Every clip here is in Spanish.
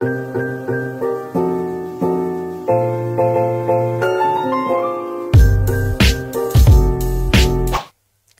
Thank you.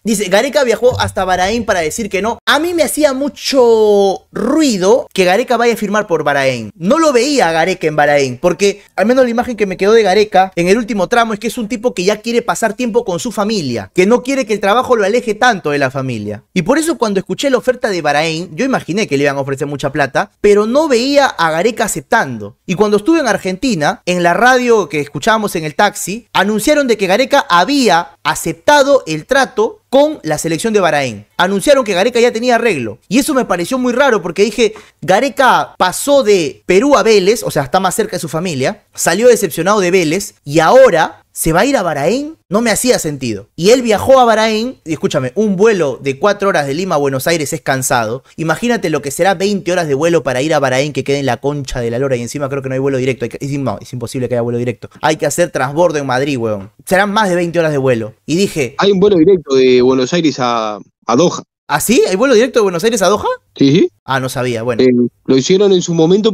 Dice, Gareca viajó hasta Bahrein para decir que no. A mí me hacía mucho ruido que Gareca vaya a firmar por Bahrein. No lo veía a Gareca en Bahrein, porque al menos la imagen que me quedó de Gareca en el último tramo es que es un tipo que ya quiere pasar tiempo con su familia, que no quiere que el trabajo lo aleje tanto de la familia. Y por eso cuando escuché la oferta de Bahrein, yo imaginé que le iban a ofrecer mucha plata, pero no veía a Gareca aceptando. Y cuando estuve en Argentina, en la radio que escuchábamos en el taxi, anunciaron de que Gareca había aceptado el trato con la selección de Bahrein. Anunciaron que Gareca ya tenía arreglo. Y eso me pareció muy raro porque dije, Gareca pasó de Perú a Vélez, o sea, está más cerca de su familia, salió decepcionado de Vélez y ahora se va a ir a Bahrein, no me hacía sentido. Y él viajó a Bahrein, y escúchame, un vuelo de 4 horas de Lima a Buenos Aires es cansado. Imagínate lo que será 20 horas de vuelo para ir a Bahrein que quede en la concha de la lora y encima creo que no hay vuelo directo. es, imposible que haya vuelo directo. Hay que hacer transbordo en Madrid, weón. Serán más de 20 horas de vuelo. Y dije... Hay un vuelo directo de Buenos Aires a, a Doha. ¿Ah, sí? ¿Hay vuelo directo de Buenos Aires a Doha? Sí. Ah, no sabía, bueno. Eh, lo hicieron en su momento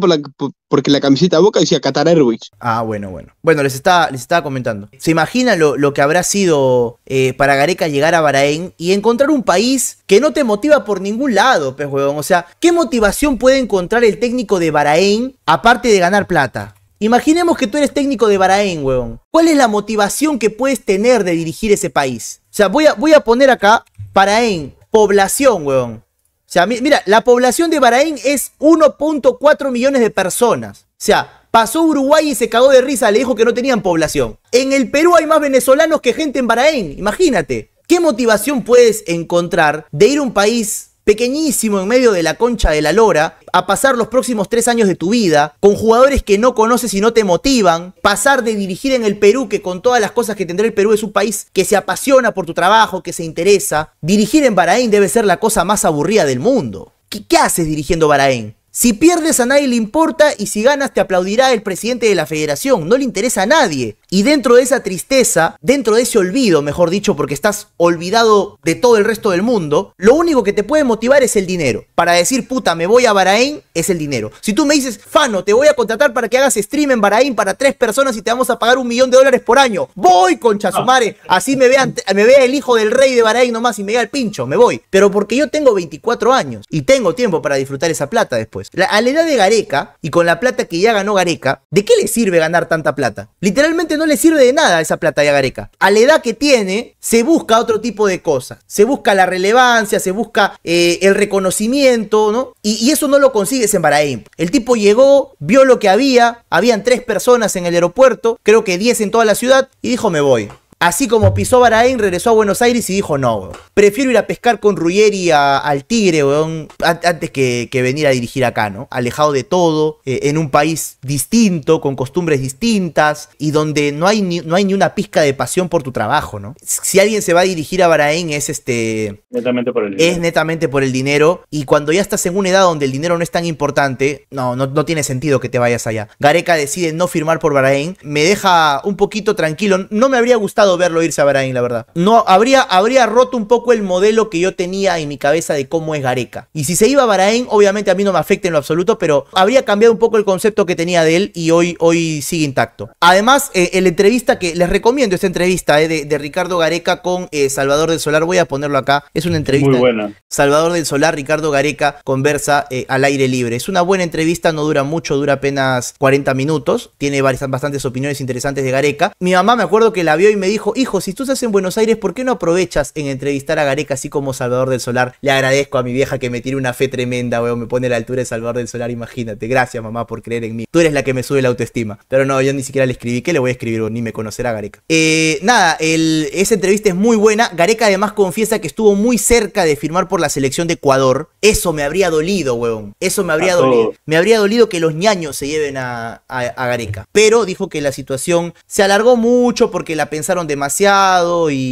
porque la camiseta Boca decía Qatar Airways. Ah, bueno, bueno. Bueno, les estaba, comentando. ¿Se imagina lo, que habrá sido eh, para Gareca llegar a Bahrein y encontrar un país que no te motiva por ningún lado, pues, huevón? O sea, ¿qué motivación puede encontrar el técnico de Bahrein aparte de ganar plata? Imaginemos que tú eres técnico de Bahrein, huevón. ¿Cuál es la motivación que puedes tener de dirigir ese país? O sea, voy a, voy a poner acá Bahrein, población, weón. O sea, mira, la población de Bahrein es 1.4 millones de personas. O sea, pasó Uruguay y se cagó de risa, le dijo que no tenían población. En el Perú hay más venezolanos que gente en Bahrein, imagínate. ¿Qué motivación puedes encontrar de ir a un país pequeñísimo en medio de la concha de la lora, a pasar los próximos tres años de tu vida con jugadores que no conoces y no te motivan, pasar de dirigir en el Perú, que con todas las cosas que tendrá el Perú es un país que se apasiona por tu trabajo, que se interesa, dirigir en Bahrein debe ser la cosa más aburrida del mundo. ¿Qué, qué haces dirigiendo Bahrein? Si pierdes a nadie le importa y si ganas te aplaudirá el presidente de la federación, no le interesa a nadie. Y dentro de esa tristeza, dentro de ese olvido, mejor dicho, porque estás olvidado de todo el resto del mundo, lo único que te puede motivar es el dinero. Para decir, puta, me voy a Bahrein, es el dinero. Si tú me dices, Fano, te voy a contratar para que hagas stream en Bahrein para tres personas y te vamos a pagar un millón de dólares por año, voy con ah. Así me vea el hijo del rey de Bahrein nomás y me vea el pincho, me voy. Pero porque yo tengo 24 años y tengo tiempo para disfrutar esa plata después. a la edad de Gareca y con la plata que ya ganó Gareca, ¿de qué le sirve ganar tanta plata? Literalmente no no le sirve de nada esa plata de Agareca. A la edad que tiene, se busca otro tipo de cosas. Se busca la relevancia, se busca eh, el reconocimiento, ¿no? Y, eso no lo consigues en Bahrein. El tipo llegó, vio lo que había, habían tres personas en el aeropuerto, creo que diez en toda la ciudad, y dijo me voy. Así como pisó Baraén regresó a Buenos Aires y dijo, no, prefiero ir a pescar con Ruggeri al Tigre, weón, antes que, venir a dirigir acá, ¿no? Alejado de todo, eh, en un país distinto, con costumbres distintas, y donde no hay, ni, no hay ni una pizca de pasión por tu trabajo, ¿no? Si alguien se va a dirigir a Barahín es este... Netamente por el dinero. Es netamente por el dinero, y cuando ya estás en una edad donde el dinero no es tan importante, no, no, tiene sentido que te vayas allá. Gareca decide no firmar por Barahín me deja un poquito tranquilo, no me habría gustado verlo irse a Bahrein, la verdad. No, habría, habría roto un poco el modelo que yo tenía en mi cabeza de cómo es Gareca. Y si se iba a Bahrein, obviamente a mí no me afecta en lo absoluto, pero habría cambiado un poco el concepto que tenía de él y hoy, hoy sigue intacto. Además, eh, la entrevista que les recomiendo, esta entrevista eh, de, Ricardo Gareca con eh, Salvador del Solar, voy a ponerlo acá. Es una entrevista. buena. Salvador del Solar, Ricardo Gareca conversa al aire libre. Es una buena entrevista, no dura mucho, dura apenas 40 minutos. Tiene bastantes opiniones interesantes de Gareca. Mi mamá me acuerdo que la vio y me dijo, hijo, si tú estás en Buenos Aires, ¿por qué no aprovechas en entrevistar a Gareca así como Salvador del Solar? Le agradezco a mi vieja que me tiene una fe tremenda, weón, me pone a la altura de Salvador del Solar, imagínate. Gracias, mamá, por creer en mí. Tú eres la que me sube la autoestima. Pero no, yo ni siquiera le escribí, ¿qué le voy a escribir? Ni me conocerá Gareca. Eh, nada, esa entrevista es muy buena. Gareca además confiesa que estuvo muy cerca de firmar por la selección de Ecuador. Eso me habría dolido, weón. Eso me habría dolido. Me habría dolido que los ñaños se lleven a Gareca. Pero dijo que la situación se alargó mucho porque la pensaron demasiado y,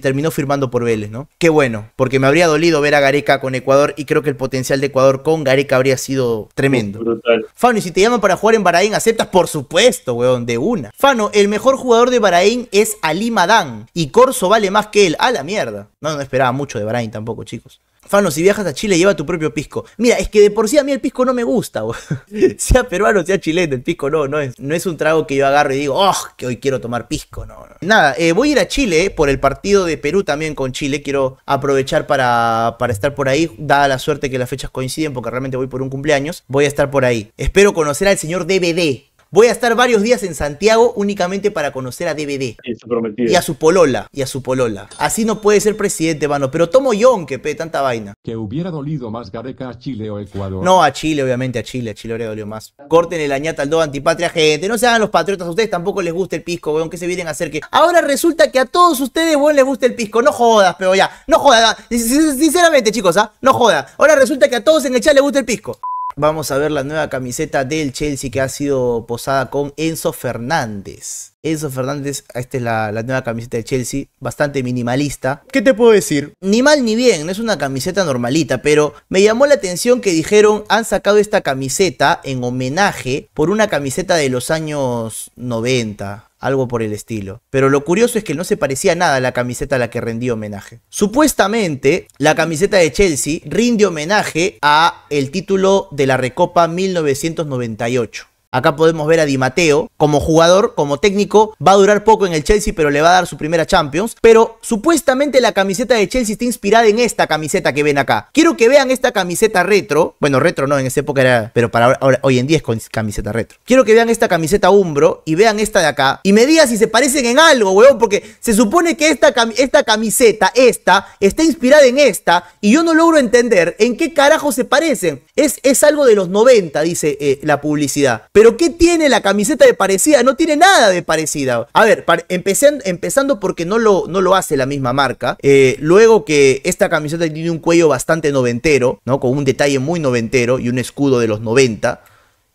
terminó firmando por Vélez, ¿no? Qué bueno, porque me habría dolido ver a Gareca con Ecuador y creo que el potencial de Ecuador con Gareca habría sido tremendo. Fano, y si te llaman para jugar en Bahrein, aceptas, por supuesto, weón, de una. Fano, el mejor jugador de Bahrein es Ali Madán y Corso vale más que él. A la mierda. No, no esperaba mucho de Bahrein tampoco, chicos. Fano, si viajas a Chile, lleva tu propio pisco. Mira, es que de por sí a mí el pisco no me gusta, Sea peruano, sea chileno, el pisco no, no es, no es un trago que yo agarro y digo, oh, que hoy quiero tomar pisco, no. Nada, eh, voy a ir a Chile eh, por el partido de Perú también con Chile. Quiero aprovechar para, para estar por ahí, dada la suerte que las fechas coinciden, porque realmente voy por un cumpleaños. Voy a estar por ahí. Espero conocer al señor DVD. Voy a estar varios días en Santiago únicamente para conocer a DVD. Y, a su polola, y a su polola. Así no puede ser presidente, mano. Pero tomo yo, que pe, tanta vaina. Que hubiera dolido más Gareca a Chile o Ecuador. No, a Chile, obviamente, a Chile. A Chile hubiera dolido más. Corten el añata al do antipatria, gente. No se hagan los patriotas. A ustedes tampoco les gusta el pisco, weón. Que se vienen a hacer que. Ahora resulta que a todos ustedes, weón, les gusta el pisco. No jodas, pero ya. No jodas. Sinceramente, chicos, ¿ah? No jodas. Ahora resulta que a todos en el chat les gusta el pisco vamos a ver la nueva camiseta del Chelsea que ha sido posada con Enzo Fernández. Enzo Fernández, esta es la, nueva camiseta del Chelsea, bastante minimalista. ¿Qué te puedo decir? Ni mal ni bien, no es una camiseta normalita, pero me llamó la atención que dijeron han sacado esta camiseta en homenaje por una camiseta de los años 90 algo por el estilo. Pero lo curioso es que no se parecía nada a la camiseta a la que rendí homenaje. Supuestamente, la camiseta de Chelsea rinde homenaje a el título de la Recopa 1998. Acá podemos ver a Di mateo como jugador, como técnico, va a durar poco en el Chelsea, pero le va a dar su primera Champions. Pero supuestamente la camiseta de Chelsea está inspirada en esta camiseta que ven acá. Quiero que vean esta camiseta retro. Bueno, retro no, en esa época era, pero para ahora, hoy en día es camiseta retro. Quiero que vean esta camiseta Umbro y vean esta de acá y me digan si se parecen en algo, weón, porque se supone que esta, esta camiseta, esta, está inspirada en esta y yo no logro entender en qué carajo se parecen. Es, es algo de los 90, dice eh, la publicidad. Pero ¿qué tiene la camiseta de parecida? No tiene nada de parecida. A ver, empecé, empezando porque no lo, no lo hace la misma marca. Eh, luego que esta camiseta tiene un cuello bastante noventero, ¿no? Con un detalle muy noventero y un escudo de los 90.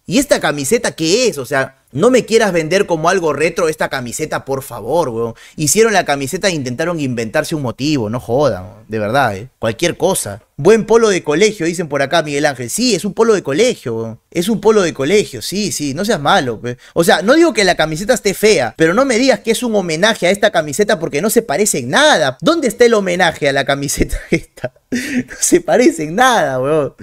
¿Y esta camiseta qué es? O sea, no me quieras vender como algo retro esta camiseta, por favor, weón. Hicieron la camiseta e intentaron inventarse un motivo, no jodan, de verdad, ¿eh? cualquier cosa. Buen polo de colegio, dicen por acá Miguel Ángel. Sí, es un polo de colegio, weón. es un polo de colegio, sí, sí, no seas malo. Weón. O sea, no digo que la camiseta esté fea, pero no me digas que es un homenaje a esta camiseta porque no se parece en nada. ¿Dónde está el homenaje a la camiseta esta? No se parece nada, weón.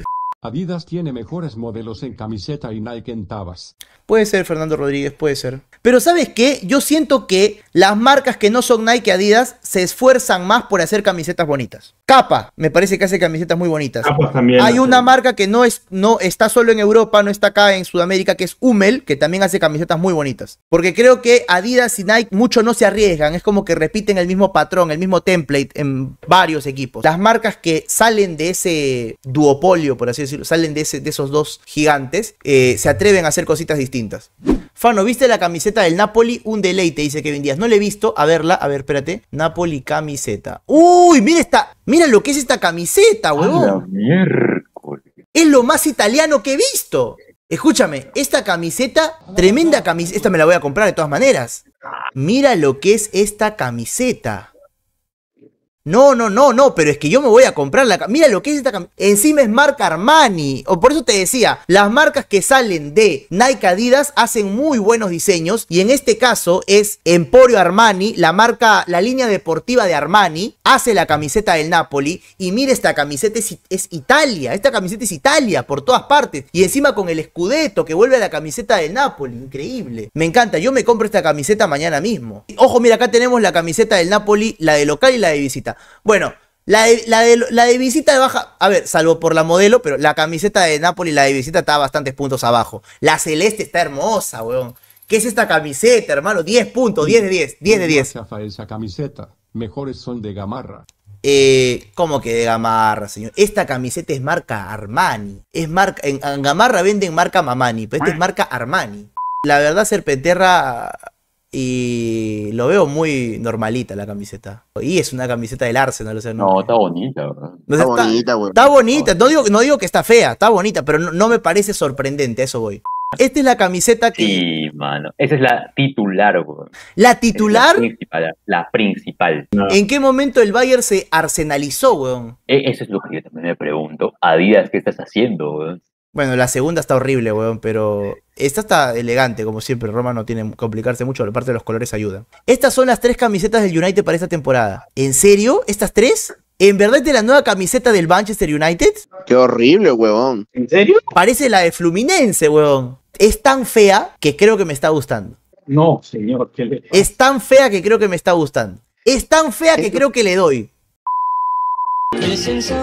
Adidas tiene mejores modelos en camiseta y Nike en tabas. Puede ser Fernando Rodríguez, puede ser. Pero ¿sabes qué? Yo siento que las marcas que no son Nike Adidas se esfuerzan más por hacer camisetas bonitas. Capa, me parece que hace camisetas muy bonitas. también. Hay una marca que no, es, no está solo en Europa, no está acá en Sudamérica, que es Hummel, que también hace camisetas muy bonitas. Porque creo que Adidas y Nike mucho no se arriesgan, es como que repiten el mismo patrón, el mismo template en varios equipos. Las marcas que salen de ese duopolio, por así decirlo, salen de, ese, de esos dos gigantes, eh, se atreven a hacer cositas distintas. Fano, ¿viste la camiseta del Napoli? Un deleite, dice Kevin Díaz. No le he visto, a verla, a ver, espérate camiseta Uy, mira esta, mira lo que es esta camiseta, huevón. Es lo más italiano que he visto. Escúchame, esta camiseta, tremenda camiseta, esta me la voy a comprar de todas maneras. Mira lo que es esta camiseta. No, no, no, no, pero es que yo me voy a comprar la Mira lo que es esta camiseta. Encima es marca Armani. O por eso te decía, las marcas que salen de Nike Adidas hacen muy buenos diseños. Y en este caso es Emporio Armani, la marca, la línea deportiva de Armani, hace la camiseta del Napoli. Y mira, esta camiseta es, Italia. Esta camiseta es Italia por todas partes. Y encima con el escudeto que vuelve a la camiseta del Napoli. Increíble. Me encanta. Yo me compro esta camiseta mañana mismo. Ojo, mira, acá tenemos la camiseta del Napoli, la de local y la de visita. Bueno, la de, visita de, baja, a ver, salvo por la modelo, pero la camiseta de Napoli, la de visita está a bastantes puntos abajo. La celeste está hermosa, weón. ¿Qué es esta camiseta, hermano? 10 puntos, 10 de 10, 10 de 10. Esa camiseta, mejores son de Gamarra. Eh, ¿Cómo que de Gamarra, señor? Esta camiseta es marca Armani. Es marca, en, en Gamarra venden marca Mamani, pero esta es marca Armani. La verdad, Serpenterra y lo veo muy normalita la camiseta. Y es una camiseta del Arsenal, no. está bonita, está, bonita, Está bonita, no digo, no digo que está fea, está bonita, pero no, me parece sorprendente, eso voy. Esta es la camiseta que. Sí, mano. Esa es la titular, ¿La titular? la principal. ¿En qué momento el Bayern se arsenalizó, weón? E, eso es lo que yo también me pregunto. Adidas, ¿qué estás haciendo, weón? Bueno, la segunda está horrible, weón, pero esta está elegante, como siempre. Roma no tiene que complicarse mucho, Aparte parte de los colores ayuda. Estas son las tres camisetas del United para esta temporada. ¿En serio? ¿Estas tres? ¿En verdad es de la nueva camiseta del Manchester United? Qué horrible, weón. ¿En serio? Parece la de Fluminense, weón. Es tan fea que creo que me está gustando. No, señor. ¿qué le es tan fea que creo que me está gustando. Es tan fea que creo que le doy. Es